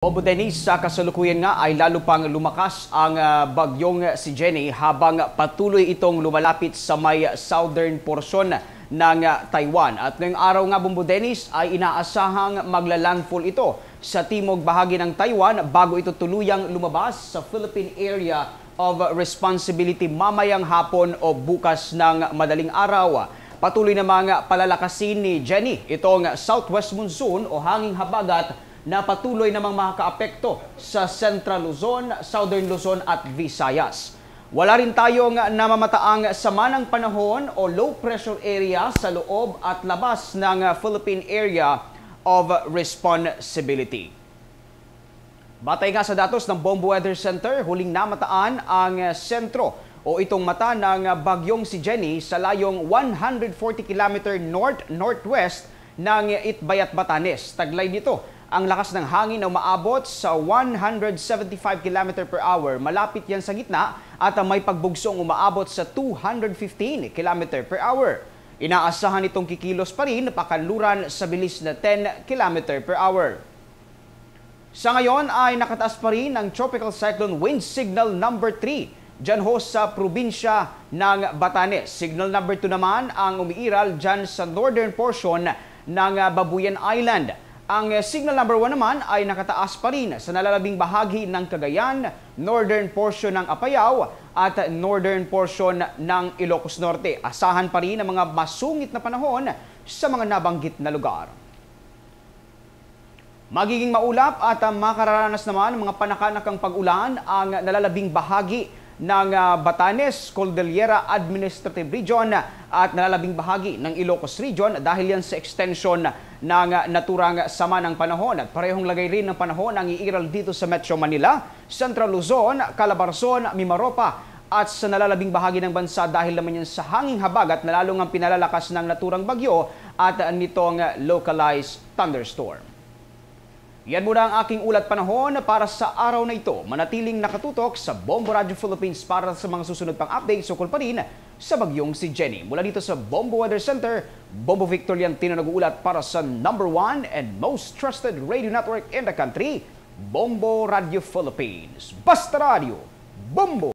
Bobo Dennis, sa kasalukuyan nga ay lalo pang lumakas ang ah, bagyong si Jenny habang patuloy itong lumalapit sa may southern portion ng Taiwan. At ngayong araw nga, Bobo Dennis, ay inaasahang maglalandfall ito sa timog bahagi ng Taiwan bago ito tuluyang lumabas sa Philippine Area of Responsibility mamayang hapon o bukas ng madaling araw. Patuloy na mga palalakasin ni Jenny itong southwest monsoon o hanging habagat na patuloy namang makakaapekto sa Central Luzon, Southern Luzon at Visayas. Wala rin tayong namamataang sama ng panahon o low pressure area sa loob at labas ng Philippine Area of Responsibility. Batay nga sa datos ng Bomb Weather Center, huling namataan ang sentro o itong mata ng bagyong si Jenny sa layong 140 km north-northwest ng Itbayat, Batanes. Taglay nito ang lakas ng hangin na umaabot sa 175 km per hour. Malapit yan sa gitna at may pagbugsong umaabot sa 215 km per hour. Inaasahan itong kikilos pa rin pakanluran sa bilis na 10 km per hour. Sa ngayon ay nakataas pa rin ang Tropical Cyclone Wind Signal number 3 dyan ho sa probinsya ng Batanes. Signal number 2 naman ang umiiral dyan sa northern portion ng Babuyan Island. Ang eh, signal number 1 naman ay nakataas pa rin sa nalalabing bahagi ng Cagayan, northern portion ng Apayaw at northern portion ng Ilocos Norte. Asahan pa rin ang mga masungit na panahon sa mga nabanggit na lugar. Magiging maulap at makararanas naman ng mga panakanakang pag-ulan ang nalalabing bahagi ng ah, Batanes, Cordillera Administrative Region at nalalabing bahagi ng Ilocos Region dahil yan sa extension ng naturang sama ng panahon at parehong lagay rin ng panahon ang iiral dito sa Metro Manila, Central Luzon, Calabarzon, Mimaropa at sa nalalabing bahagi ng bansa dahil naman yan sa hanging habag at nalalong ang pinalalakas ng naturang bagyo at nitong localized thunderstorm. Yan muna ang aking ulat panahon para sa araw na ito. Manatiling nakatutok sa Bombo Radio Philippines para sa mga susunod pang update sukol pa rin sa bagyong si Jenny. Mula dito sa Bombo Weather Center, Bombo Victor Liantino nag-uulat para sa number one and most trusted radio network in the country, Bombo Radio Philippines. Basta Radio! Bombo!